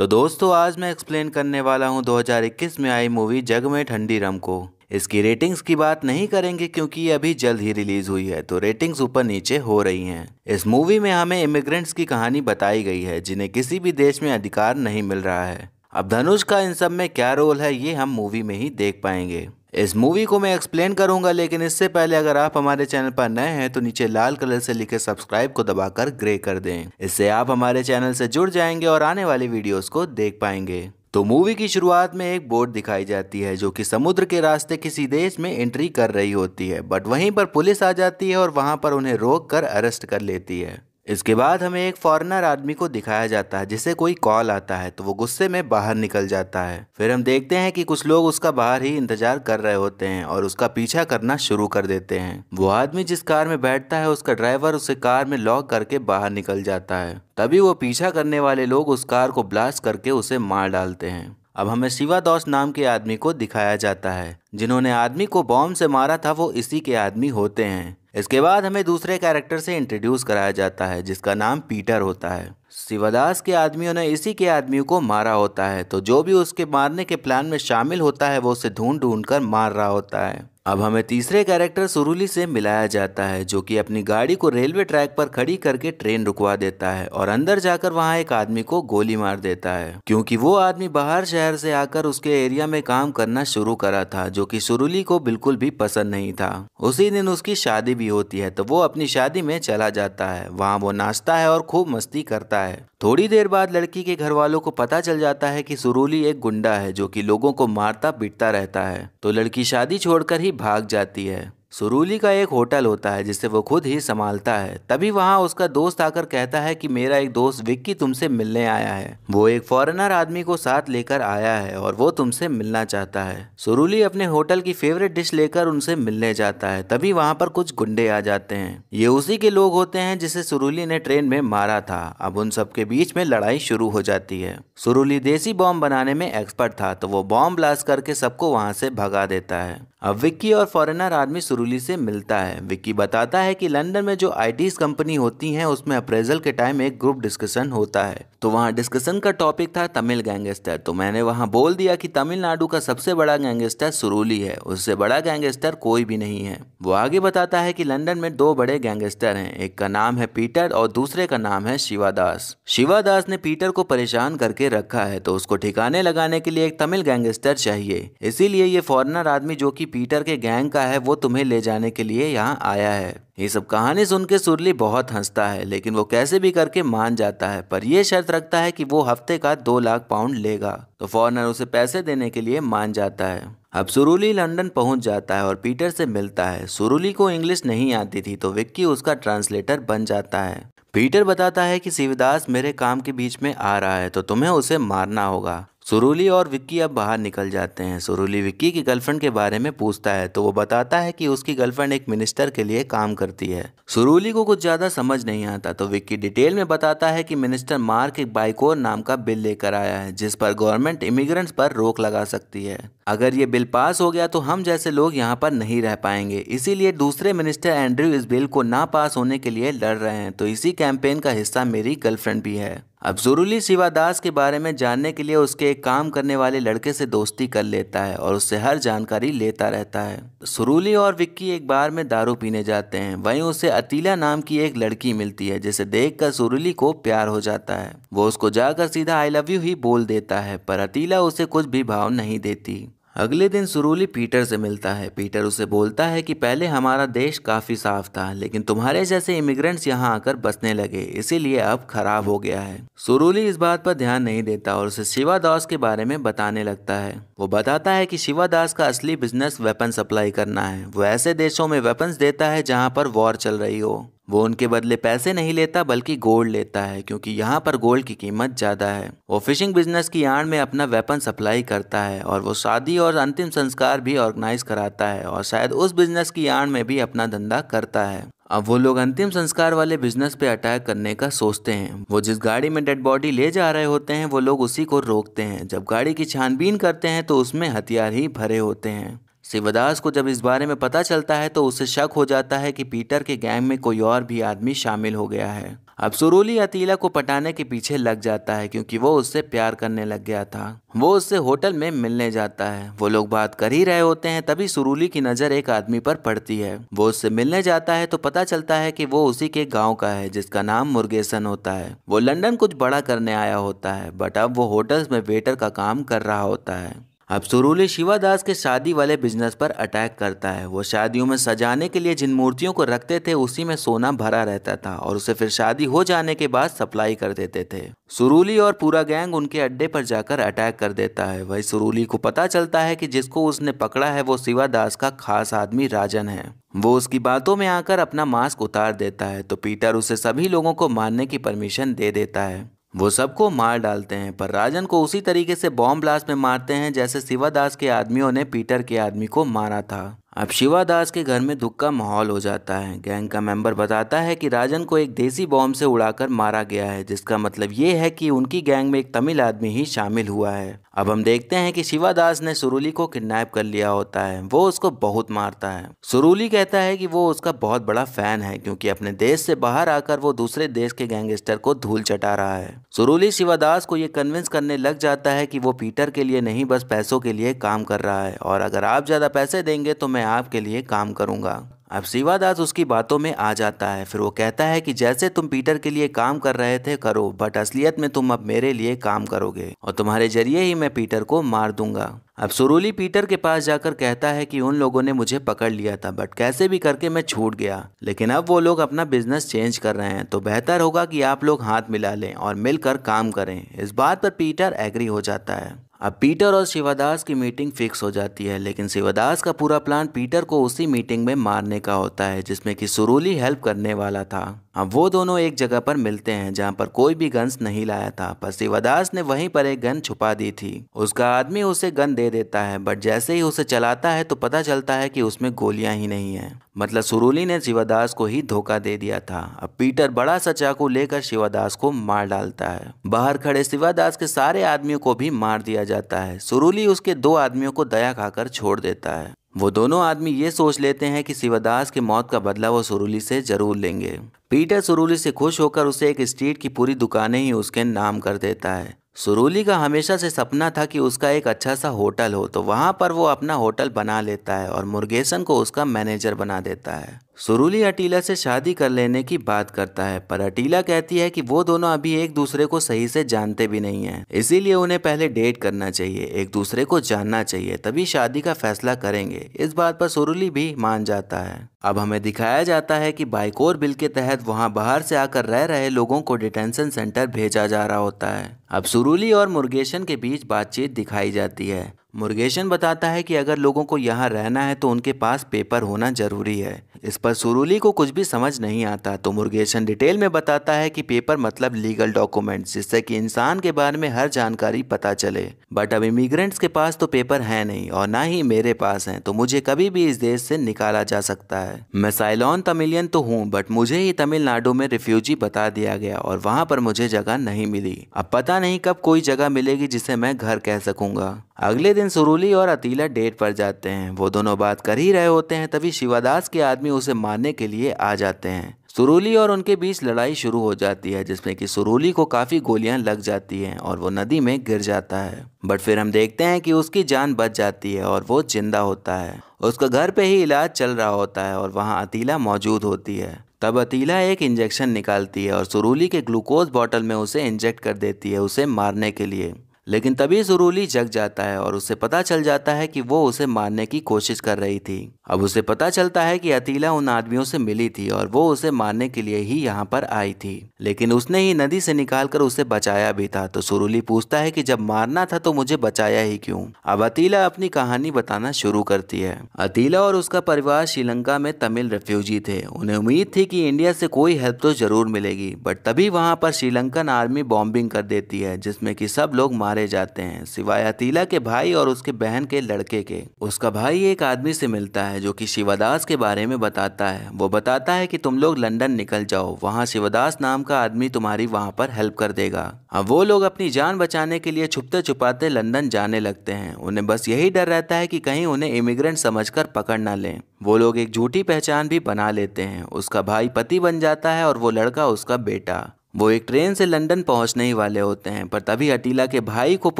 तो दोस्तों आज मैं एक्सप्लेन करने वाला हूं 2021 में आई मूवी जग में ठंडी रम को इसकी रेटिंग्स की बात नहीं करेंगे क्योंकि ये अभी जल्द ही रिलीज हुई है तो रेटिंग्स ऊपर नीचे हो रही हैं इस मूवी में हमें इमिग्रेंट्स की कहानी बताई गई है जिन्हें किसी भी देश में अधिकार नहीं मिल रहा है अब धनुष का इन सब में क्या रोल है ये हम मूवी में ही देख पाएंगे इस मूवी को मैं एक्सप्लेन करूंगा लेकिन इससे पहले अगर आप हमारे चैनल पर नए हैं तो नीचे लाल कलर से लिखे सब्सक्राइब को दबाकर ग्रे कर दें इससे आप हमारे चैनल से जुड़ जाएंगे और आने वाली वीडियोस को देख पाएंगे तो मूवी की शुरुआत में एक बोट दिखाई जाती है जो कि समुद्र के रास्ते किसी देश में एंट्री कर रही होती है बट वहीं पर पुलिस आ जाती है और वहां पर उन्हें रोक कर अरेस्ट कर लेती है इसके बाद हमें एक फॉरेनर आदमी को दिखाया जाता है जिसे कोई कॉल आता है तो वो गुस्से में बाहर निकल जाता है फिर हम देखते हैं कि कुछ लोग उसका बाहर ही इंतजार कर रहे होते हैं और उसका पीछा करना शुरू कर देते हैं वो आदमी जिस कार में बैठता है उसका ड्राइवर उसे कार में लॉक करके बाहर निकल जाता है तभी वो पीछा करने वाले लोग उस कार को ब्लास्ट करके उसे मार डालते हैं अब हमें शिवा दोष नाम के आदमी को दिखाया जाता है जिन्होंने आदमी को बॉम्ब से मारा था वो इसी के आदमी होते हैं इसके बाद हमें दूसरे कैरेक्टर से इंट्रोड्यूस कराया जाता है जिसका नाम पीटर होता है शिवदास के आदमियों ने इसी के आदमियों को मारा होता है तो जो भी उसके मारने के प्लान में शामिल होता है वो उसे ढूंढ ढूंढ कर मार रहा होता है अब हमें तीसरे कैरेक्टर सुरुली से मिलाया जाता है जो कि अपनी गाड़ी को रेलवे ट्रैक पर खड़ी करके ट्रेन रुकवा देता है और अंदर जाकर वहाँ एक आदमी को गोली मार देता है क्योंकि वो आदमी बाहर शहर से आकर उसके एरिया में काम करना शुरू करा था जो कि सुरुली को बिल्कुल भी पसंद नहीं था उसी दिन उसकी शादी भी होती है तो वो अपनी शादी में चला जाता है वहाँ वो नाचता है और खूब मस्ती करता है है थोड़ी देर बाद लड़की के घर वालों को पता चल जाता है कि सुरूली एक गुंडा है जो कि लोगों को मारता पीटता रहता है तो लड़की शादी छोड़कर ही भाग जाती है सुरूली का एक होटल होता है जिसे वो खुद ही संभालता है तभी वहाँ उसका दोस्त आकर कहता है कि मेरा एक दोस्त विक्की तुमसे मिलने आया है वो एक फॉरेनर आदमी को साथ लेकर आया है और वो तुमसे मिलना चाहता है सुरूली अपने होटल की फेवरेट डिश लेकर उनसे मिलने जाता है तभी वहाँ पर कुछ गुंडे आ जाते हैं ये उसी के लोग होते हैं जिसे सुरूली ने ट्रेन में मारा था अब उन सबके बीच में लड़ाई शुरू हो जाती है सुरूली देसी बॉम्ब बनाने में एक्सपर्ट था तो वो बॉम्ब ब्लास्ट करके सबको वहाँ से भगा देता है अब विक्की और फॉरेनर आदमी सुरुली से मिलता है विक्की बताता है कि लंदन में जो आई कंपनी होती हैं उसमें अप्रेजल के टाइम एक ग्रुप डिस्कशन होता है तो वहाँ डिस्कशन का टॉपिक था तमिल गैंगस्टर तो मैंने वहाँ बोल दिया कि तमिलनाडु का सबसे बड़ा गैंगस्टर सुरुली है उससे बड़ा गैंगस्टर कोई भी नहीं है वो आगे बताता है की लंदन में दो बड़े गैंगस्टर है एक का नाम है पीटर और दूसरे का नाम है शिवादास शिवादास ने पीटर को परेशान करके रखा है तो उसको ठिकाने लगाने के लिए एक तमिल गैंगस्टर चाहिए इसीलिए ये फॉरनर आदमी जो की पीटर के गैंग का है वो तुम्हें ले जाने के लिए यहाँ आया है ये सब कहानी सुन के सुरली बहुत हंसता है लेकिन वो कैसे भी करके मान जाता है पर यह शर्त रखता है कि वो हफ्ते का दो लाख पाउंड लेगा तो फॉरनर उसे पैसे देने के लिए मान जाता है अब सुरुली लंदन पहुंच जाता है और पीटर से मिलता है सुरुली को इंग्लिश नहीं आती थी तो विक्की उसका ट्रांसलेटर बन जाता है पीटर बताता है कि शिवदास मेरे काम के बीच में आ रहा है तो तुम्हें उसे मारना होगा सुरुली और विक्की अब बाहर निकल जाते हैं सुरुली विक्की की गर्लफ्रेंड के बारे में पूछता है तो वो बताता है कि उसकी गर्लफ्रेंड एक मिनिस्टर के लिए काम करती है सुरुली को कुछ ज़्यादा समझ नहीं आता तो विक्की डिटेल में बताता है कि मिनिस्टर मार्क एक बाइकोर नाम का बिल लेकर आया है जिस पर गवर्नमेंट इमिग्रेंट्स पर रोक लगा सकती है अगर ये बिल पास हो गया तो हम जैसे लोग यहाँ पर नहीं रह पाएंगे इसीलिए दूसरे मिनिस्टर एंड्रयू इस बिल को ना पास होने के लिए लड़ रहे हैं तो इसी कैंपेन का हिस्सा मेरी गर्लफ्रेंड भी है अब जरूरी शिवादास के बारे में जानने के लिए उसके एक काम करने वाले लड़के से दोस्ती कर लेता है और उससे हर जानकारी लेता रहता है सुरूली और विक्की एक बार में दारू पीने जाते हैं वहीं उसे अतीला नाम की एक लड़की मिलती है जिसे देखकर सुरूली को प्यार हो जाता है वो उसको जाकर सीधा आई लव यू ही बोल देता है पर अतीला उसे कुछ भी भाव नहीं देती अगले दिन सुरूली पीटर से मिलता है पीटर उसे बोलता है कि पहले हमारा देश काफ़ी साफ था लेकिन तुम्हारे जैसे इमिग्रेंट्स यहाँ आकर बसने लगे इसीलिए अब खराब हो गया है सुरूली इस बात पर ध्यान नहीं देता और उसे शिवा दास के बारे में बताने लगता है वो बताता है कि शिवा दास का असली बिजनेस वेपन सप्लाई करना है वो ऐसे देशों में वेपन्स देता है जहाँ पर वॉर चल रही हो वो उनके बदले पैसे नहीं लेता बल्कि गोल्ड लेता है क्योंकि यहाँ पर गोल्ड की कीमत ज़्यादा है वो फिशिंग बिजनेस की आड़ में अपना वेपन सप्लाई करता है और वो शादी और अंतिम संस्कार भी ऑर्गेनाइज कराता है और शायद उस बिजनेस की आड़ में भी अपना धंधा करता है अब वो लोग अंतिम संस्कार वाले बिजनेस पे अटैक करने का सोचते हैं वो जिस गाड़ी में डेड बॉडी ले जा रहे होते हैं वो लोग उसी को रोकते हैं जब गाड़ी की छानबीन करते हैं तो उसमें हथियार ही भरे होते हैं शिवदास को जब इस बारे में पता चलता है तो उसे शक हो जाता है कि पीटर के गैंग में कोई और भी आदमी शामिल हो गया है अब सुरूली अतीला को पटाने के पीछे लग जाता है क्योंकि वो उससे प्यार करने लग गया था वो उससे होटल में मिलने जाता है वो लोग बात कर ही रहे होते हैं तभी सुरूली की नज़र एक आदमी पर पड़ती है वो उससे मिलने जाता है तो पता चलता है कि वो उसी के गांव का है जिसका नाम मुर्गेसन होता है वो लंदन कुछ बड़ा करने आया होता है बट अब वो होटल्स में वेटर का काम कर रहा होता है अब सुरूली शिवादास के शादी वाले बिजनेस पर अटैक करता है वो शादियों में सजाने के लिए जिन मूर्तियों को रखते थे उसी में सोना भरा रहता था और उसे फिर शादी हो जाने के बाद सप्लाई कर देते थे सुरूली और पूरा गैंग उनके अड्डे पर जाकर अटैक कर देता है वही सुरूली को पता चलता है कि जिसको उसने पकड़ा है वो शिवादास का खास आदमी राजन है वो उसकी बातों में आकर अपना मास्क उतार देता है तो पीटर उसे सभी लोगों को मारने की परमिशन दे देता है वो सबको मार डालते हैं पर राजन को उसी तरीके से बॉम्ब ब्लास्ट में मारते हैं जैसे शिवादास के आदमियों ने पीटर के आदमी को मारा था अब शिवादास के घर में दुख का माहौल हो जाता है गैंग का मेंबर बताता है कि राजन को एक देसी बॉम्ब से उड़ाकर मारा गया है जिसका मतलब ये है कि उनकी गैंग में एक तमिल आदमी ही शामिल हुआ है अब हम देखते हैं कि शिवादास ने सुरुली को किडनैप कर लिया होता है वो उसको बहुत मारता है सुरुली कहता है कि वो उसका बहुत बड़ा फैन है क्योंकि अपने देश से बाहर आकर वो दूसरे देश के गैंगस्टर को धूल चटा रहा है सुरुली शिवादास को ये कन्विंस करने लग जाता है कि वो पीटर के लिए नहीं बस पैसों के लिए काम कर रहा है और अगर आप ज्यादा पैसे देंगे तो मैं मैं आपके लिए काम करूंगा अब शिवादास उसकी बातों में आ जाता है फिर वो कहता है कि जैसे तुम पीटर के लिए काम कर रहे थे करो बट असलियत में तुम अब मेरे लिए काम करोगे और तुम्हारे जरिए ही मैं पीटर को मार दूंगा अब सुरुली पीटर के पास जाकर कहता है कि उन लोगों ने मुझे पकड़ लिया था बट कैसे भी करके मैं छूट गया लेकिन अब वो लोग अपना बिजनेस चेंज कर रहे हैं तो बेहतर होगा कि आप लोग हाथ मिला लें और मिलकर काम करें इस बात पर पीटर एग्री हो जाता है अब पीटर और शिवादास की मीटिंग फिक्स हो जाती है लेकिन शिवादास का पूरा प्लान पीटर को उसी मीटिंग में मारने का होता है जिसमें कि सुरूली हेल्प करने वाला था अब हाँ, वो दोनों एक जगह पर मिलते हैं जहाँ पर कोई भी गन्स नहीं लाया था पर शिवादास ने वहीं पर एक गन छुपा दी थी उसका आदमी उसे गन दे देता है बट जैसे ही उसे चलाता है तो पता चलता है कि उसमें गोलियां ही नहीं है मतलब सुरुली ने शिवादास को ही धोखा दे दिया था अब पीटर बड़ा सा चाकू लेकर शिवादास को मार डालता है बाहर खड़े शिवादास के सारे आदमियों को भी मार दिया जाता है सुरुली उसके दो आदमियों को दया खाकर छोड़ देता है वो दोनों आदमी ये सोच लेते हैं कि शिवदास की मौत का बदला वो सुरुली से जरूर लेंगे पीटर सुरुली से खुश होकर उसे एक स्ट्रीट की पूरी दुकानें ही उसके नाम कर देता है सुरूली का हमेशा से सपना था कि उसका एक अच्छा सा होटल हो तो वहाँ पर वो अपना होटल बना लेता है और मुर्गेशन को उसका मैनेजर बना देता है सुरुली अटीला से शादी कर लेने की बात करता है पर अटीला कहती है कि वो दोनों अभी एक दूसरे को सही से जानते भी नहीं हैं इसीलिए उन्हें पहले डेट करना चाहिए एक दूसरे को जानना चाहिए तभी शादी का फैसला करेंगे इस बात पर सुरूली भी मान जाता है अब हमें दिखाया जाता है कि बाइकोर बिल के तहत वहां बाहर से आकर रह रहे लोगों को डिटेंशन सेंटर भेजा जा रहा होता है अब सुरूली और मुर्गेशन के बीच बातचीत दिखाई जाती है मुर्गेशन बताता है कि अगर लोगों को यहाँ रहना है तो उनके पास पेपर होना जरूरी है इस पर सुरूली को कुछ भी समझ नहीं आता तो मुर्गेशन डिटेल में बताता है कि पेपर मतलब लीगल डॉक्यूमेंट जिससे कि इंसान के बारे में हर जानकारी पता चले बट अब इमिग्रेंट्स के पास तो पेपर है नहीं और ना ही मेरे पास है तो मुझे कभी भी इस देश से निकाला जा सकता है मैं साइलॉन तमिलियन तो हूँ बट मुझे ही तमिलनाडु में रिफ्यूजी बता दिया गया और वहाँ पर मुझे जगह नहीं मिली अब पता नहीं कब कोई जगह मिलेगी जिसे मैं घर कह सकूँगा अगले दिन सुरूली और अतीला डेट पर जाते हैं वो दोनों बात कर ही रहे होते हैं तभी शिवादास के आदमी उसे मारने के लिए आ जाते हैं सुरूली और उनके बीच लड़ाई शुरू हो जाती है जिसमें कि सुरूली को काफ़ी गोलियां लग जाती हैं और वो नदी में गिर जाता है बट फिर हम देखते हैं कि उसकी जान बच जाती है और वो जिंदा होता है उसका घर पे ही इलाज चल रहा होता है और वहाँ अतीला मौजूद होती है तब अतीला एक इंजेक्शन निकालती है और सुरूली के ग्लूकोज बॉटल में उसे इंजेक्ट कर देती है उसे मारने के लिए लेकिन तभी सुरूली जग जाता है और उसे पता चल जाता है कि वो उसे मारने की कोशिश कर रही थी अब उसे पता चलता है कि अतीला उन आदमियों से मिली थी और वो उसे मारने के लिए ही यहाँ पर आई थी लेकिन उसने ही नदी से निकालकर उसे बचाया भी था तो सुरूली पूछता है कि जब मारना था तो मुझे बचाया ही क्यों अब अतीला अपनी कहानी बताना शुरू करती है अतीला और उसका परिवार श्रीलंका में तमिल रेफ्यूजी थे उन्हें उम्मीद थी की इंडिया से कोई हेल्प तो जरूर मिलेगी बट तभी वहाँ पर श्रीलंकन आर्मी बॉम्बिंग कर देती है जिसमे की सब लोग मारे मारे जाते हैं सिवाय अतीला के भाई और उसके बहन के लड़के के उसका भाई एक आदमी से मिलता है जो कि शिवदास के बारे में बताता है वो बताता है कि तुम लोग लंदन निकल जाओ वहाँ शिवदास नाम का आदमी तुम्हारी वहाँ पर हेल्प कर देगा अब वो लोग अपनी जान बचाने के लिए छुपते छुपाते लंदन जाने लगते हैं उन्हें बस यही डर रहता है कि कहीं उन्हें इमिग्रेंट समझकर पकड़ ना लें वो लोग एक झूठी पहचान भी बना लेते हैं उसका भाई पति बन जाता है और वो लड़का उसका बेटा वो एक ट्रेन से लंदन पहुंचने ही वाले होते हैं पर तभी अटीला के भाई को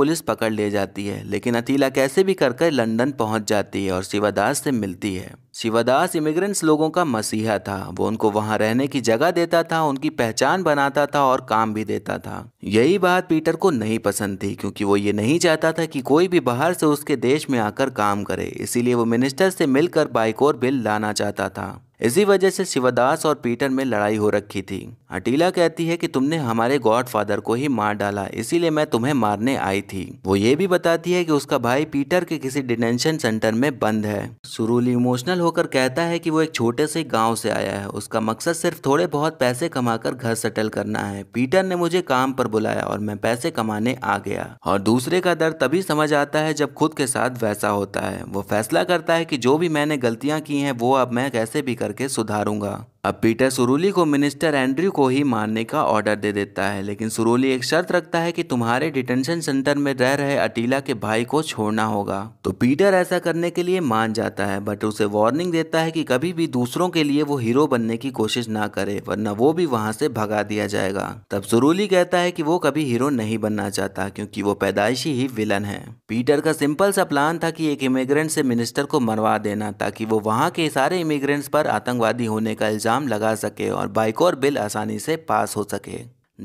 पुलिस पकड़ ले जाती है लेकिन अटीला कैसे भी कर कर लंदन पहुँच जाती है और शिवादास से मिलती है शिवादास इमिग्रेंट्स लोगों का मसीहा था वो उनको वहाँ रहने की जगह देता था उनकी पहचान बनाता था और काम भी देता था यही बात पीटर को नहीं पसंद थी क्योंकि वो ये नहीं चाहता था कि कोई भी बाहर से उसके देश में आकर काम करे इसीलिए वो मिनिस्टर से मिलकर बाइक और बिल लाना चाहता था इसी वजह से शिवादास और पीटर में लड़ाई हो रखी थी अटीला कहती है कि तुमने हमारे गॉडफादर को ही मार डाला इसीलिए मैं तुम्हें मारने आई थी वो ये भी बताती है कि उसका भाई पीटर के किसी डिटेंशन सेंटर में बंद है सुरूली इमोशनल हो होकर कहता है कि वो एक छोटे से गांव से आया है उसका मकसद सिर्फ थोड़े बहुत पैसे कमाकर घर सेटल करना है पीटर ने मुझे काम पर बुलाया और मैं पैसे कमाने आ गया और दूसरे का दर्द तभी समझ आता है जब खुद के साथ वैसा होता है वो फैसला करता है कि जो भी मैंने गलतियां की हैं वो अब मैं कैसे भी करके सुधारूंगा अब पीटर सुरूली को मिनिस्टर एंड्रयू को ही मारने का ऑर्डर दे देता है लेकिन सुरूली एक शर्त रखता है कि तुम्हारे डिटेंशन सेंटर में रह रहे अटीला के भाई को छोड़ना होगा तो पीटर ऐसा करने के लिए मान जाता है बट उसे वॉर वार्निंग देता है कि कभी भी दूसरों के लिए वो हीरो बनने की कोशिश ना करे वरना वो भी वहाँ से भगा दिया जाएगा तब जरूरी कहता है कि वो कभी हीरो नहीं बनना चाहता क्योंकि वो पैदाइशी ही विलन है पीटर का सिंपल सा प्लान था कि एक इमिग्रेंट से मिनिस्टर को मरवा देना ताकि वो वहाँ के सारे इमिग्रेंट्स पर आतंकवादी होने का इल्ज़ाम लगा सके और बाइक और बिल आसानी से पास हो सके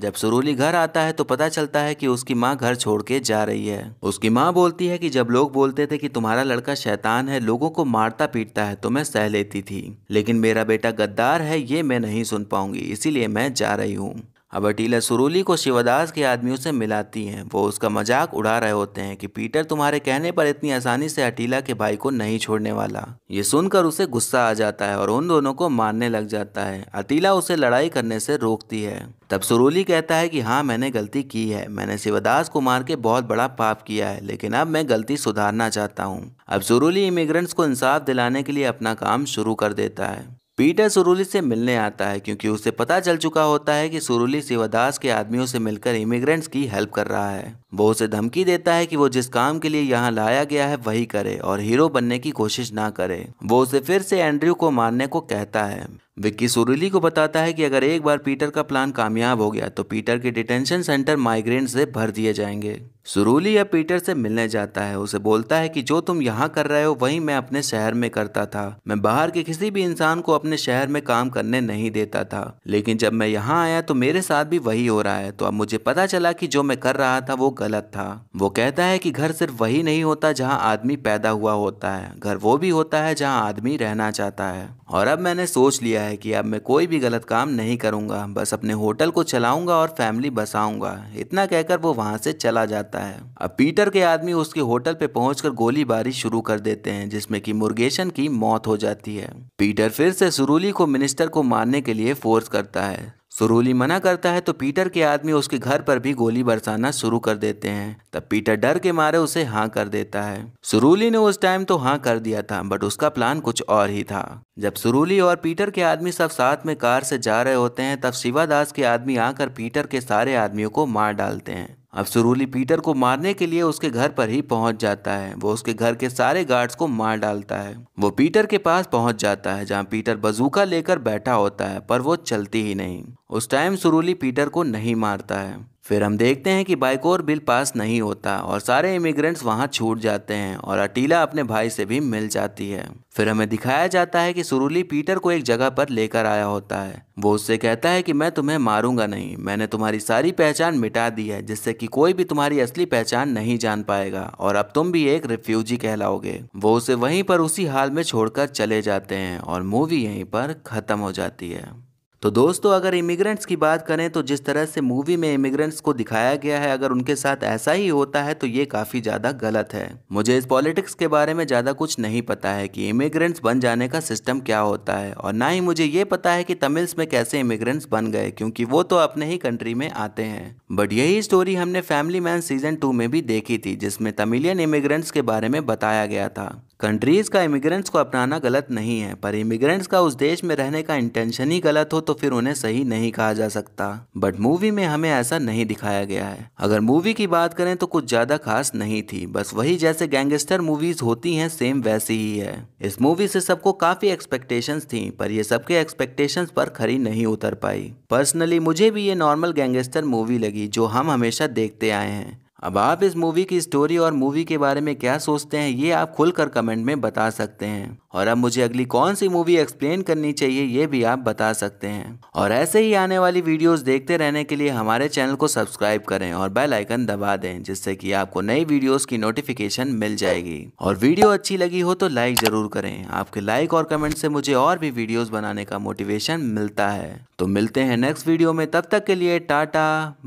जब सुरूली घर आता है तो पता चलता है कि उसकी माँ घर छोड़ के जा रही है उसकी माँ बोलती है कि जब लोग बोलते थे कि तुम्हारा लड़का शैतान है लोगों को मारता पीटता है तो मैं सह लेती थी लेकिन मेरा बेटा गद्दार है ये मैं नहीं सुन पाऊंगी इसीलिए मैं जा रही हूँ अब अटीला सुरूली को शिवदास के आदमियों से मिलाती हैं वो उसका मजाक उड़ा रहे होते हैं कि पीटर तुम्हारे कहने पर इतनी आसानी से अटीला के भाई को नहीं छोड़ने वाला ये सुनकर उसे गुस्सा आ जाता है और उन दोनों को मारने लग जाता है अटीला उसे लड़ाई करने से रोकती है तब सुरूली कहता है कि हाँ मैंने गलती की है मैंने शिवदास को मार के बहुत बड़ा पाप किया है लेकिन अब मैं गलती सुधारना चाहता हूँ अब सुरूली इमिग्रेंट्स को इंसाफ दिलाने के लिए अपना काम शुरू कर देता है पीटर सुरुली से मिलने आता है क्योंकि उसे पता चल चुका होता है कि सुरुली शिवादास के आदमियों से मिलकर इमिग्रेंट्स की हेल्प कर रहा है वो उसे धमकी देता है कि वो जिस काम के लिए यहाँ लाया गया है वही करे और हीरो बनने की कोशिश ना करे वो उसे फिर से एंड्रयू को मारने को कहता है विक्की सुरुली को बताता है कि अगर एक बार पीटर का प्लान कामयाब हो गया तो पीटर के डिटेंशन सेंटर माइग्रेंट से भर दिए जाएंगे सुरूली या पीटर से मिलने जाता है उसे बोलता है कि जो तुम यहाँ कर रहे हो वही मैं अपने शहर में करता था मैं बाहर के किसी भी इंसान को अपने शहर में काम करने नहीं देता था लेकिन जब मैं यहाँ आया तो मेरे साथ भी वही हो रहा है तो अब मुझे पता चला कि जो मैं कर रहा था वो गलत था वो कहता है कि घर सिर्फ वही नहीं होता जहाँ आदमी पैदा हुआ होता है घर वो भी होता है जहाँ आदमी रहना चाहता है और अब मैंने सोच लिया है कि अब मैं कोई भी गलत काम नहीं करूँगा बस अपने होटल को चलाऊंगा और फैमिली बसाऊंगा इतना कहकर वो वहाँ से चला जाता जाता है अब पीटर के आदमी उसके होटल पे पहुंचकर गोलीबारी शुरू कर देते हैं जिसमें कि मुर्गेशन की मौत हो जाती है पीटर फिर से सुरूली को मिनिस्टर को मारने के लिए फोर्स करता है सुरूली मना करता है तो पीटर के आदमी उसके घर पर भी गोली बरसाना शुरू कर देते हैं तब पीटर डर के मारे उसे हाँ कर देता है सुरूली ने उस टाइम तो हाँ कर दिया था बट उसका प्लान कुछ और ही था जब सुरूली और पीटर के आदमी सब साथ में कार से जा रहे होते हैं तब शिवादास के आदमी आकर पीटर के सारे आदमियों को मार डालते हैं अब सुरूली पीटर को मारने के लिए उसके घर पर ही पहुंच जाता है वो उसके घर के सारे गार्ड्स को मार डालता है वो पीटर के पास पहुंच जाता है जहां पीटर बजूका लेकर बैठा होता है पर वो चलती ही नहीं उस टाइम सुरूली पीटर को नहीं मारता है फिर हम देखते हैं कि बाइक और बिल पास नहीं होता और सारे इमिग्रेंट्स वहां छूट जाते हैं और अटीला अपने भाई से भी मिल जाती है फिर हमें दिखाया जाता है कि सुरुली पीटर को एक जगह पर लेकर आया होता है वो उससे कहता है कि मैं तुम्हें मारूंगा नहीं मैंने तुम्हारी सारी पहचान मिटा दी है जिससे कि कोई भी तुम्हारी असली पहचान नहीं जान पाएगा और अब तुम भी एक रिफ्यूजी कहलाओगे वो उसे वहीं पर उसी हाल में छोड़कर चले जाते हैं और मूवी यहीं पर खत्म हो जाती है तो दोस्तों अगर इमिग्रेंट्स की बात करें तो जिस तरह से मूवी में इमिग्रेंट्स को दिखाया गया है अगर उनके साथ ऐसा ही होता है तो ये काफ़ी ज़्यादा गलत है मुझे इस पॉलिटिक्स के बारे में ज़्यादा कुछ नहीं पता है कि इमिग्रेंट्स बन जाने का सिस्टम क्या होता है और ना ही मुझे ये पता है कि तमिल्स में कैसे इमिग्रेंट्स बन गए क्योंकि वो तो अपने ही कंट्री में आते हैं बट यही स्टोरी हमने फैमिली मैन सीजन टू में भी देखी थी जिसमें तमिलियन इमिग्रेंट्स के बारे में बताया गया था कंट्रीज का इमिग्रेंट्स को अपनाना गलत नहीं है पर इमिग्रेंट्स का उस देश में रहने का इंटेंशन ही गलत हो तो फिर उन्हें सही नहीं कहा जा सकता बट मूवी में हमें ऐसा नहीं दिखाया गया है अगर मूवी की बात करें तो कुछ ज्यादा खास नहीं थी बस वही जैसे गैंगस्टर मूवीज होती हैं सेम वैसी ही है इस मूवी से सबको काफी एक्सपेक्टेशन थी पर यह सबके एक्सपेक्टेशन पर खरी नहीं उतर पाई पर्सनली मुझे भी ये नॉर्मल गैंगस्टर मूवी लगी जो हम हमेशा देखते आए हैं अब आप इस मूवी की स्टोरी और मूवी के बारे में क्या सोचते हैं ये आप खुलकर कमेंट में बता सकते हैं और अब मुझे अगली कौन सी मूवी एक्सप्लेन करनी चाहिए ये भी आप बता सकते हैं और ऐसे ही आने वाली वीडियोस देखते रहने के लिए हमारे चैनल को सब्सक्राइब करें और बेल आइकन दबा दें जिससे कि आपको नई वीडियोस की नोटिफिकेशन मिल जाएगी और वीडियो अच्छी लगी हो तो लाइक जरूर करें आपके लाइक और कमेंट से मुझे और भी वीडियोज बनाने का मोटिवेशन मिलता है तो मिलते हैं नेक्स्ट वीडियो में तब तक के लिए टाटा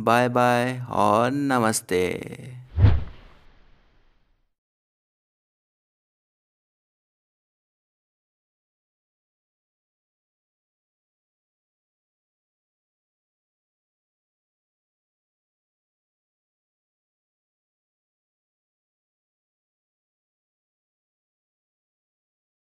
बाय बाय और नमस्ते eh